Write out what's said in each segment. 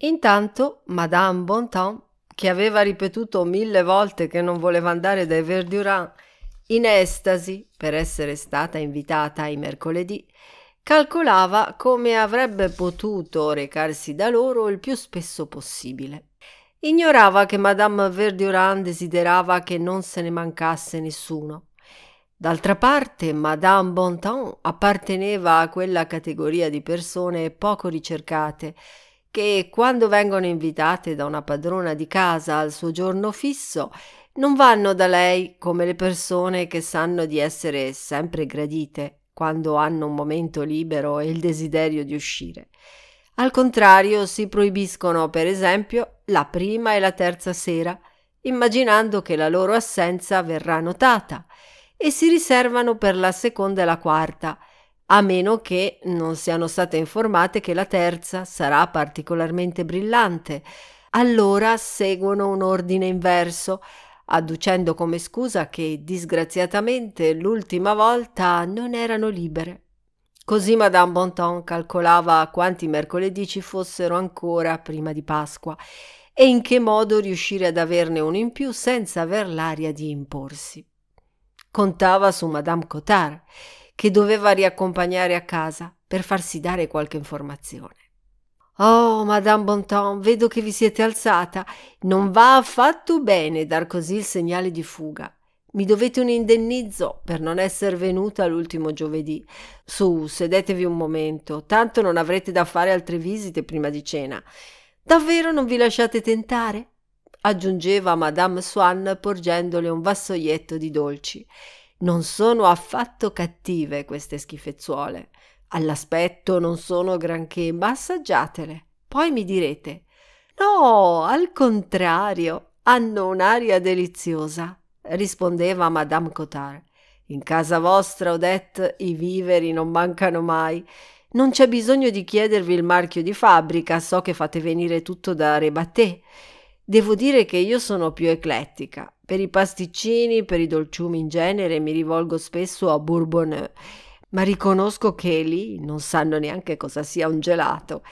Intanto Madame Bontemps, che aveva ripetuto mille volte che non voleva andare dai Verdurin, in estasi per essere stata invitata ai mercoledì, calcolava come avrebbe potuto recarsi da loro il più spesso possibile. Ignorava che Madame Verdurin desiderava che non se ne mancasse nessuno. D'altra parte, Madame Bontemps apparteneva a quella categoria di persone poco ricercate, che quando vengono invitate da una padrona di casa al suo giorno fisso, non vanno da lei come le persone che sanno di essere sempre gradite quando hanno un momento libero e il desiderio di uscire. Al contrario, si proibiscono, per esempio, la prima e la terza sera, immaginando che la loro assenza verrà notata, e si riservano per la seconda e la quarta, a meno che non siano state informate che la terza sarà particolarmente brillante. Allora seguono un ordine inverso, adducendo come scusa che disgraziatamente l'ultima volta non erano libere. Così Madame Bonton calcolava quanti mercoledì ci fossero ancora prima di Pasqua e in che modo riuscire ad averne uno in più senza aver l'aria di imporsi. Contava su Madame Cotard che doveva riaccompagnare a casa per farsi dare qualche informazione. Oh, Madame Bonton, vedo che vi siete alzata. Non va affatto bene dar così il segnale di fuga. Mi dovete un indennizzo per non essere venuta l'ultimo giovedì. Su, sedetevi un momento, tanto non avrete da fare altre visite prima di cena. Davvero non vi lasciate tentare? aggiungeva Madame Swan porgendole un vassoietto di dolci. Non sono affatto cattive queste schifezzuole. All'aspetto non sono granché, ma assaggiatele. Poi mi direte: No, al contrario, hanno un'aria deliziosa, rispondeva Madame Cotard. In casa vostra, Odette, i viveri non mancano mai. Non c'è bisogno di chiedervi il marchio di fabbrica, so che fate venire tutto da Rebatté. Devo dire che io sono più eclettica. Per i pasticcini, per i dolciumi in genere, mi rivolgo spesso a Bourbonneux, ma riconosco che lì non sanno neanche cosa sia un gelato.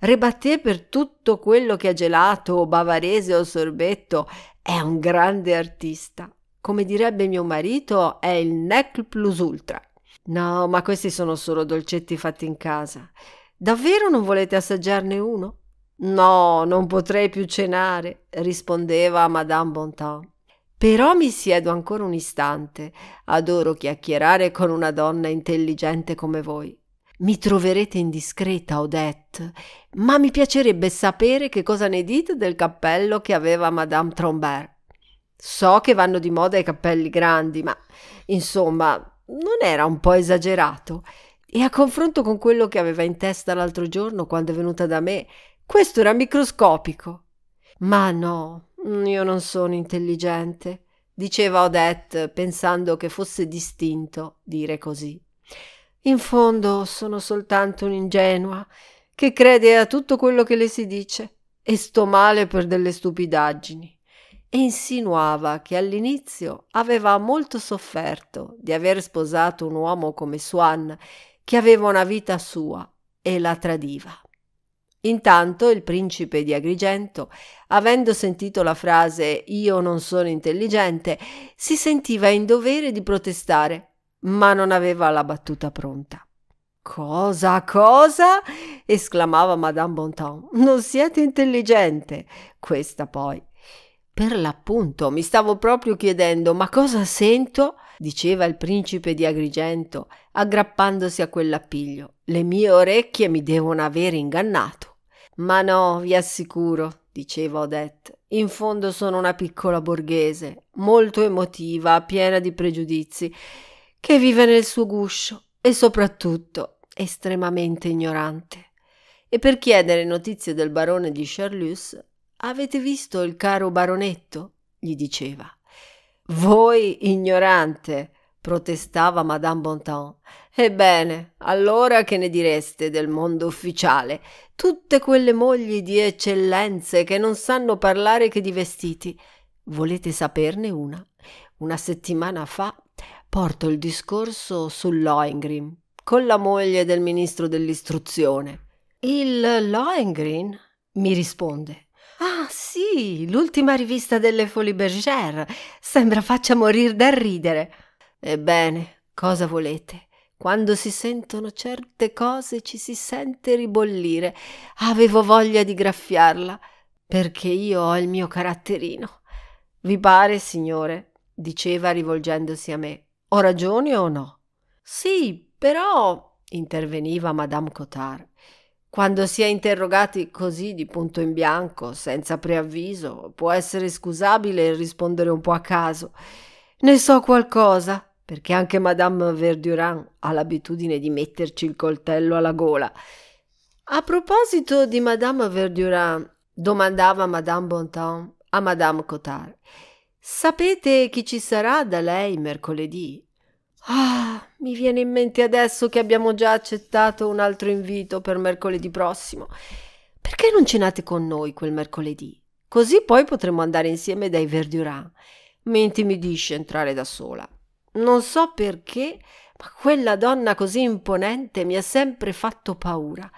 Rebatté per tutto quello che ha gelato o bavarese o sorbetto è un grande artista. Come direbbe mio marito, è il nec plus ultra. No, ma questi sono solo dolcetti fatti in casa. Davvero non volete assaggiarne uno? No, non potrei più cenare, rispondeva Madame Bontemps. Però mi siedo ancora un istante. Adoro chiacchierare con una donna intelligente come voi. Mi troverete indiscreta, Odette, ma mi piacerebbe sapere che cosa ne dite del cappello che aveva Madame Trombert. So che vanno di moda i cappelli grandi, ma insomma, non era un po' esagerato? E a confronto con quello che aveva in testa l'altro giorno quando è venuta da me, questo era microscopico. Ma no, io non sono intelligente, diceva Odette, pensando che fosse distinto dire così. In fondo sono soltanto un'ingenua che crede a tutto quello che le si dice e sto male per delle stupidaggini. E insinuava che all'inizio aveva molto sofferto di aver sposato un uomo come Swan, che aveva una vita sua e la tradiva. Intanto il principe di Agrigento, avendo sentito la frase Io non sono intelligente, si sentiva in dovere di protestare, ma non aveva la battuta pronta. Cosa, cosa? esclamava Madame Bontemps. Non siete intelligente. Questa poi. Per l'appunto, mi stavo proprio chiedendo, ma cosa sento? diceva il principe di Agrigento, aggrappandosi a quell'appiglio. Le mie orecchie mi devono aver ingannato. Ma no, vi assicuro, diceva Odette, in fondo sono una piccola borghese, molto emotiva, piena di pregiudizi, che vive nel suo guscio e soprattutto estremamente ignorante. E per chiedere notizie del barone di Charlus, avete visto il caro baronetto? gli diceva. Voi ignorante, protestava Madame Bontemps. Ebbene, allora che ne direste del mondo ufficiale? Tutte quelle mogli di eccellenze che non sanno parlare che di vestiti. Volete saperne una? Una settimana fa porto il discorso sul Lohengrin con la moglie del ministro dell'istruzione. Il Lohengrin? mi risponde. Ah sì, l'ultima rivista delle Folies Bergère. Sembra faccia morir dal ridere. Ebbene, cosa volete? Quando si sentono certe cose ci si sente ribollire. Avevo voglia di graffiarla, perché io ho il mio caratterino. Vi pare, signore? diceva rivolgendosi a me. Ho ragione o no? Sì, però interveniva Madame Cotard. Quando si è interrogati così di punto in bianco, senza preavviso, può essere scusabile rispondere un po' a caso. Ne so qualcosa, perché anche Madame Verdurin ha l'abitudine di metterci il coltello alla gola. A proposito di Madame Verdurin, domandava Madame Bontemps a Madame Cotard, sapete chi ci sarà da lei mercoledì? Ah, mi viene in mente adesso che abbiamo già accettato un altro invito per mercoledì prossimo. Perché non cenate con noi quel mercoledì? Così poi potremo andare insieme dai Verdurin. Mi intimidisce entrare da sola. Non so perché, ma quella donna così imponente mi ha sempre fatto paura.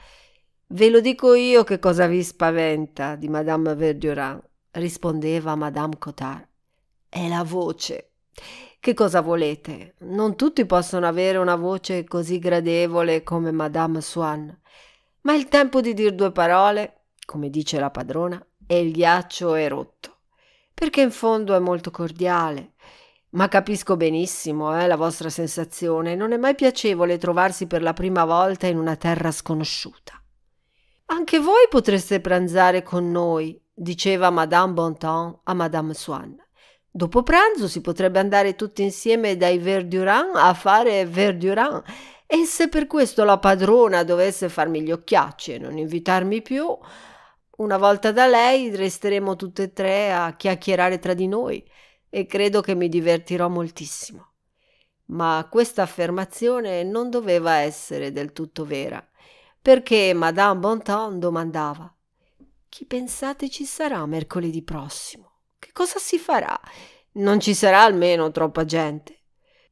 Ve lo dico io che cosa vi spaventa di Madame Verdurin, rispondeva Madame Cotard. È la voce. Che cosa volete? Non tutti possono avere una voce così gradevole come Madame Swan. Ma il tempo di dir due parole, come dice la padrona, e il ghiaccio è rotto. Perché in fondo è molto cordiale ma capisco benissimo eh, la vostra sensazione, non è mai piacevole trovarsi per la prima volta in una terra sconosciuta. Anche voi potreste pranzare con noi, diceva Madame Bontemps a Madame Swann. Dopo pranzo si potrebbe andare tutti insieme dai Verdurin a fare Verdurin. e se per questo la padrona dovesse farmi gli occhiacci e non invitarmi più, una volta da lei resteremo tutte e tre a chiacchierare tra di noi e credo che mi divertirò moltissimo. Ma questa affermazione non doveva essere del tutto vera, perché Madame Bonton domandava chi pensate ci sarà mercoledì prossimo? Che cosa si farà? Non ci sarà almeno troppa gente.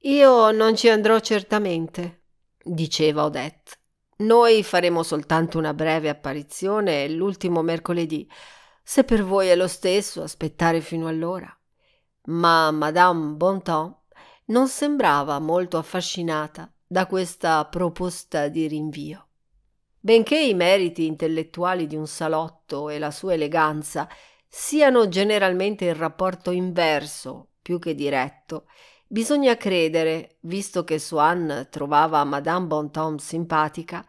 Io non ci andrò certamente, diceva Odette. Noi faremo soltanto una breve apparizione l'ultimo mercoledì. Se per voi è lo stesso, aspettare fino allora. Ma Madame Bonton non sembrava molto affascinata da questa proposta di rinvio. Benché i meriti intellettuali di un salotto e la sua eleganza siano generalmente in rapporto inverso più che diretto, bisogna credere, visto che Swann trovava Madame Bonton simpatica,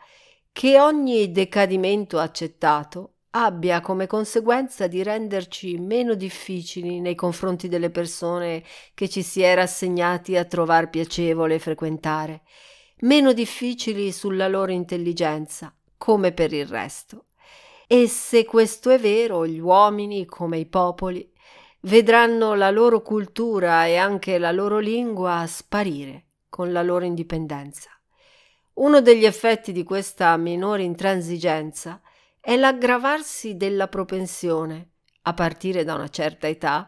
che ogni decadimento accettato abbia come conseguenza di renderci meno difficili nei confronti delle persone che ci si era assegnati a trovar piacevole frequentare, meno difficili sulla loro intelligenza, come per il resto. E se questo è vero, gli uomini, come i popoli, vedranno la loro cultura e anche la loro lingua sparire con la loro indipendenza. Uno degli effetti di questa minore intransigenza è è l'aggravarsi della propensione, a partire da una certa età,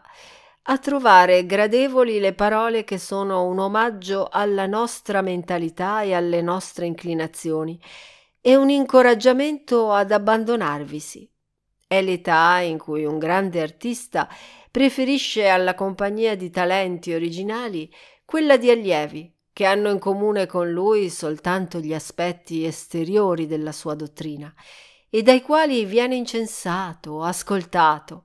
a trovare gradevoli le parole che sono un omaggio alla nostra mentalità e alle nostre inclinazioni e un incoraggiamento ad abbandonarvisi. È l'età in cui un grande artista preferisce alla compagnia di talenti originali quella di allievi che hanno in comune con lui soltanto gli aspetti esteriori della sua dottrina e dai quali viene incensato, ascoltato.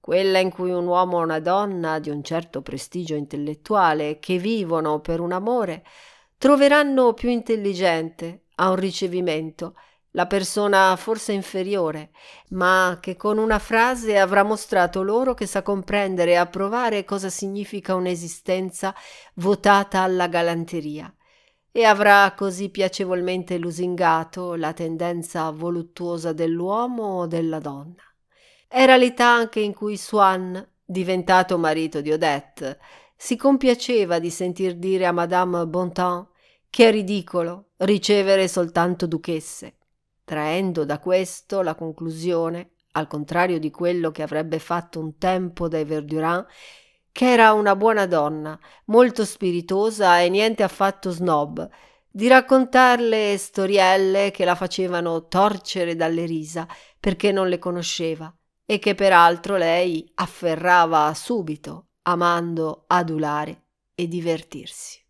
Quella in cui un uomo o una donna di un certo prestigio intellettuale che vivono per un amore troveranno più intelligente a un ricevimento la persona forse inferiore, ma che con una frase avrà mostrato loro che sa comprendere e approvare cosa significa un'esistenza votata alla galanteria e avrà così piacevolmente lusingato la tendenza voluttuosa dell'uomo o della donna. Era l'età anche in cui Swan, diventato marito di Odette, si compiaceva di sentir dire a Madame Bontemps che è ridicolo ricevere soltanto duchesse, traendo da questo la conclusione, al contrario di quello che avrebbe fatto un tempo dai Verdurin, che era una buona donna, molto spiritosa e niente affatto snob, di raccontarle storielle che la facevano torcere dalle risa perché non le conosceva e che peraltro lei afferrava subito, amando adulare e divertirsi.